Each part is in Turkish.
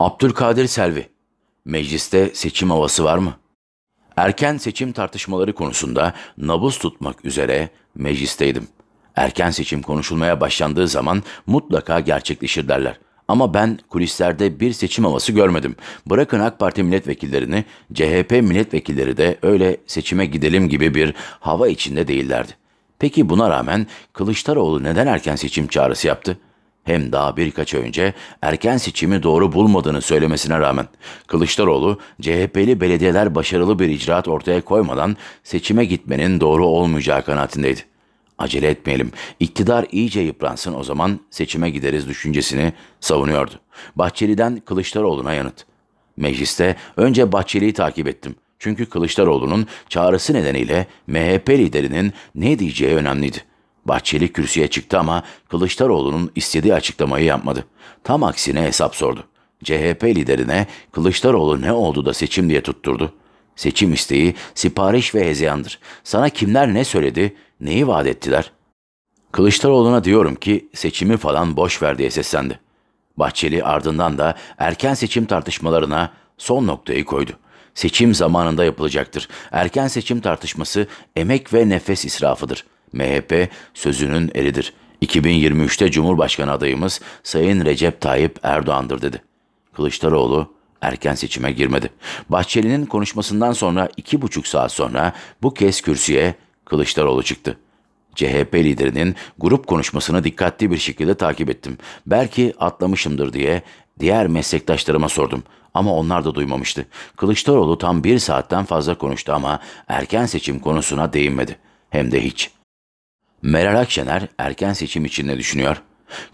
Abdülkadir Selvi, mecliste seçim havası var mı? Erken seçim tartışmaları konusunda nabız tutmak üzere meclisteydim. Erken seçim konuşulmaya başlandığı zaman mutlaka gerçekleşir derler. Ama ben kulislerde bir seçim havası görmedim. Bırakın AK Parti milletvekillerini, CHP milletvekilleri de öyle seçime gidelim gibi bir hava içinde değillerdi. Peki buna rağmen Kılıçdaroğlu neden erken seçim çağrısı yaptı?'' hem daha birkaç önce erken seçimi doğru bulmadığını söylemesine rağmen Kılıçdaroğlu CHP'li belediyeler başarılı bir icraat ortaya koymadan seçime gitmenin doğru olmayacağı kanaatindeydi. Acele etmeyelim. iktidar iyice yıpransın o zaman seçime gideriz düşüncesini savunuyordu. Bahçeli'den Kılıçdaroğlu'na yanıt. Mecliste önce Bahçeli'yi takip ettim. Çünkü Kılıçdaroğlu'nun çağrısı nedeniyle MHP liderinin ne diyeceği önemliydi. Bahçeli kürsüye çıktı ama Kılıçdaroğlu'nun istediği açıklamayı yapmadı. Tam aksine hesap sordu. CHP liderine Kılıçdaroğlu ne oldu da seçim diye tutturdu. Seçim isteği sipariş ve hezeyandır. Sana kimler ne söyledi, neyi vaat ettiler? Kılıçdaroğlu'na diyorum ki seçimi falan boş ver diye seslendi. Bahçeli ardından da erken seçim tartışmalarına son noktayı koydu. Seçim zamanında yapılacaktır. Erken seçim tartışması emek ve nefes israfıdır.'' MHP sözünün eridir. 2023'te Cumhurbaşkanı adayımız Sayın Recep Tayyip Erdoğan'dır dedi. Kılıçdaroğlu erken seçime girmedi. Bahçeli'nin konuşmasından sonra iki buçuk saat sonra bu kez kürsüye Kılıçdaroğlu çıktı. CHP liderinin grup konuşmasını dikkatli bir şekilde takip ettim. Belki atlamışımdır diye diğer meslektaşlarıma sordum ama onlar da duymamıştı. Kılıçdaroğlu tam bir saatten fazla konuştu ama erken seçim konusuna değinmedi. Hem de hiç.'' Meral Akşener erken seçim için ne düşünüyor?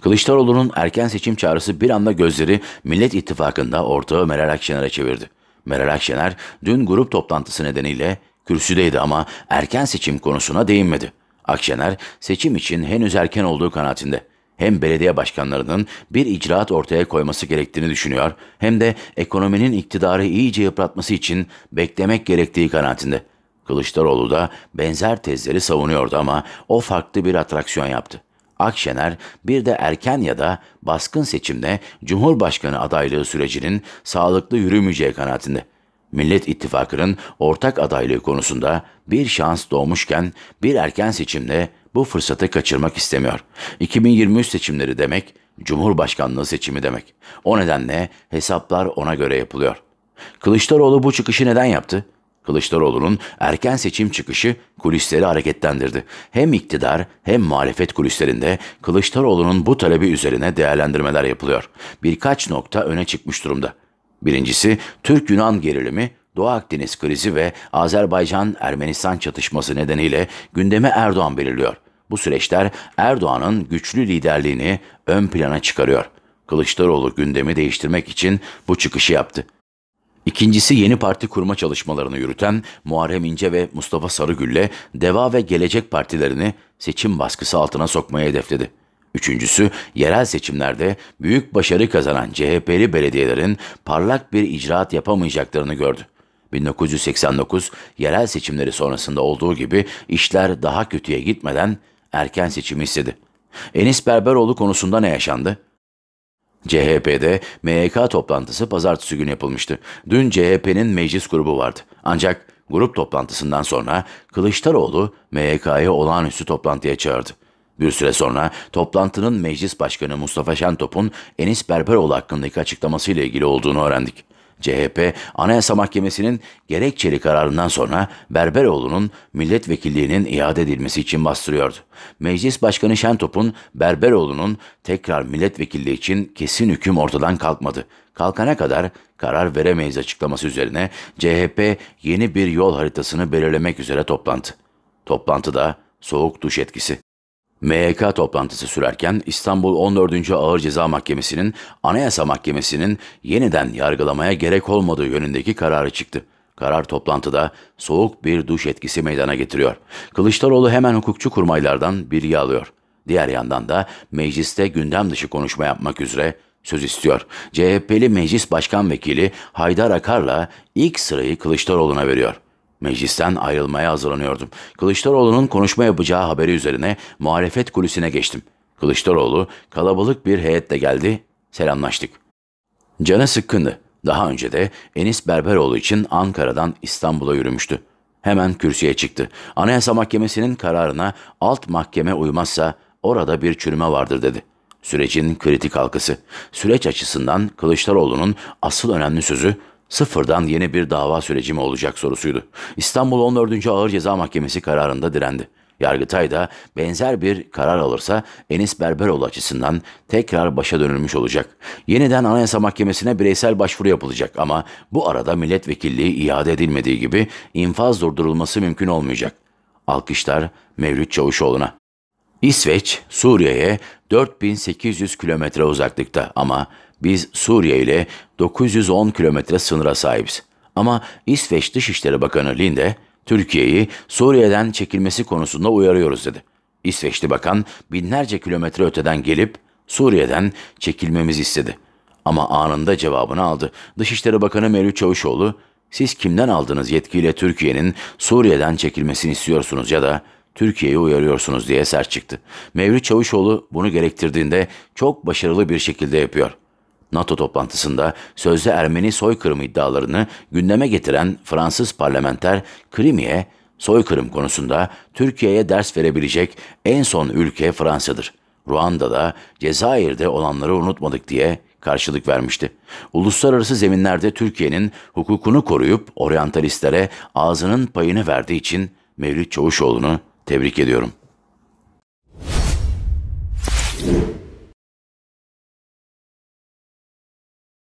Kılıçdaroğlu'nun erken seçim çağrısı bir anda gözleri Millet İttifakı'nda ortağı Meral Akşener'e çevirdi. Meral Akşener dün grup toplantısı nedeniyle kürsüdeydi ama erken seçim konusuna değinmedi. Akşener seçim için henüz erken olduğu kanaatinde. Hem belediye başkanlarının bir icraat ortaya koyması gerektiğini düşünüyor hem de ekonominin iktidarı iyice yıpratması için beklemek gerektiği kanaatinde. Kılıçdaroğlu da benzer tezleri savunuyordu ama o farklı bir atraksiyon yaptı. Akşener bir de erken ya da baskın seçimde Cumhurbaşkanı adaylığı sürecinin sağlıklı yürümeyeceği kanaatinde. Millet İttifakı'nın ortak adaylığı konusunda bir şans doğmuşken bir erken seçimde bu fırsatı kaçırmak istemiyor. 2023 seçimleri demek Cumhurbaşkanlığı seçimi demek. O nedenle hesaplar ona göre yapılıyor. Kılıçdaroğlu bu çıkışı neden yaptı? Kılıçdaroğlu'nun erken seçim çıkışı kulisleri hareketlendirdi. Hem iktidar hem muhalefet kulislerinde Kılıçdaroğlu'nun bu talebi üzerine değerlendirmeler yapılıyor. Birkaç nokta öne çıkmış durumda. Birincisi Türk-Yunan gerilimi Doğu Akdeniz krizi ve Azerbaycan-Ermenistan çatışması nedeniyle gündeme Erdoğan belirliyor. Bu süreçler Erdoğan'ın güçlü liderliğini ön plana çıkarıyor. Kılıçdaroğlu gündemi değiştirmek için bu çıkışı yaptı. İkincisi yeni parti kurma çalışmalarını yürüten Muharrem İnce ve Mustafa Sarıgül'le Deva ve Gelecek partilerini seçim baskısı altına sokmaya hedefledi. Üçüncüsü, yerel seçimlerde büyük başarı kazanan CHP'li belediyelerin parlak bir icraat yapamayacaklarını gördü. 1989 yerel seçimleri sonrasında olduğu gibi işler daha kötüye gitmeden erken seçimi istedi. Enis Berberoğlu konusunda ne yaşandı? CHP'de MYK toplantısı pazartesi günü yapılmıştı. Dün CHP'nin meclis grubu vardı. Ancak grup toplantısından sonra Kılıçdaroğlu MYK'yı olağanüstü toplantıya çağırdı. Bir süre sonra toplantının Meclis Başkanı Mustafa Şentop'un Enis Berberoğlu hakkındaki açıklamasıyla ilgili olduğunu öğrendik. CHP Anayasa Mahkemesi'nin gerekçeli kararından sonra Berberoğlu'nun milletvekilliğinin iade edilmesi için bastırıyordu. Meclis Başkanı Şentop'un Berberoğlu'nun tekrar milletvekilliği için kesin hüküm ortadan kalkmadı. Kalkana kadar karar veremeyiz açıklaması üzerine CHP yeni bir yol haritasını belirlemek üzere toplantı. Toplantıda soğuk duş etkisi. MYK toplantısı sürerken İstanbul 14. Ağır Ceza Mahkemesi'nin Anayasa Mahkemesi'nin yeniden yargılamaya gerek olmadığı yönündeki kararı çıktı. Karar toplantıda soğuk bir duş etkisi meydana getiriyor. Kılıçdaroğlu hemen hukukçu kurmaylardan biri alıyor. Diğer yandan da mecliste gündem dışı konuşma yapmak üzere söz istiyor. CHP'li Meclis Başkan Vekili Haydar Akar'la ilk sırayı Kılıçdaroğlu'na veriyor. Meclisten ayrılmaya hazırlanıyordum. Kılıçdaroğlu'nun konuşma yapacağı haberi üzerine muhalefet kulisine geçtim. Kılıçdaroğlu kalabalık bir heyetle geldi, selamlaştık. Canı sıkkındı. Daha önce de Enis Berberoğlu için Ankara'dan İstanbul'a yürümüştü. Hemen kürsüye çıktı. Anayasa Mahkemesi'nin kararına alt mahkeme uymazsa orada bir çürüme vardır dedi. Sürecin kritik halkası. Süreç açısından Kılıçdaroğlu'nun asıl önemli sözü Sıfırdan yeni bir dava süreci mi olacak sorusuydu. İstanbul 14. Ağır Ceza Mahkemesi kararında direndi. Yargıtay da benzer bir karar alırsa Enis Berberoğlu açısından tekrar başa dönülmüş olacak. Yeniden Anayasa Mahkemesi'ne bireysel başvuru yapılacak ama bu arada milletvekilliği iade edilmediği gibi infaz durdurulması mümkün olmayacak. Alkışlar Mevlüt Çavuşoğlu'na. İsveç, Suriye'ye 4800 kilometre uzaklıkta ama biz Suriye ile 910 kilometre sınıra sahibiz. Ama İsveç Dışişleri Bakanı Linde, Türkiye'yi Suriye'den çekilmesi konusunda uyarıyoruz dedi. İsveçli bakan binlerce kilometre öteden gelip Suriye'den çekilmemizi istedi. Ama anında cevabını aldı. Dışişleri Bakanı Mevlüt Çavuşoğlu, siz kimden aldınız yetkiyle Türkiye'nin Suriye'den çekilmesini istiyorsunuz ya da Türkiye'yi uyarıyorsunuz diye sert çıktı. Mevlüt Çavuşoğlu bunu gerektirdiğinde çok başarılı bir şekilde yapıyor. NATO toplantısında sözde Ermeni soykırım iddialarını gündeme getiren Fransız parlamenter Krimi'ye soykırım konusunda Türkiye'ye ders verebilecek en son ülke Fransa'dır. Ruanda'da, Cezayir'de olanları unutmadık diye karşılık vermişti. Uluslararası zeminlerde Türkiye'nin hukukunu koruyup oryantalistlere ağzının payını verdiği için Mevlüt Çavuşoğlu'nu tebrik ediyorum.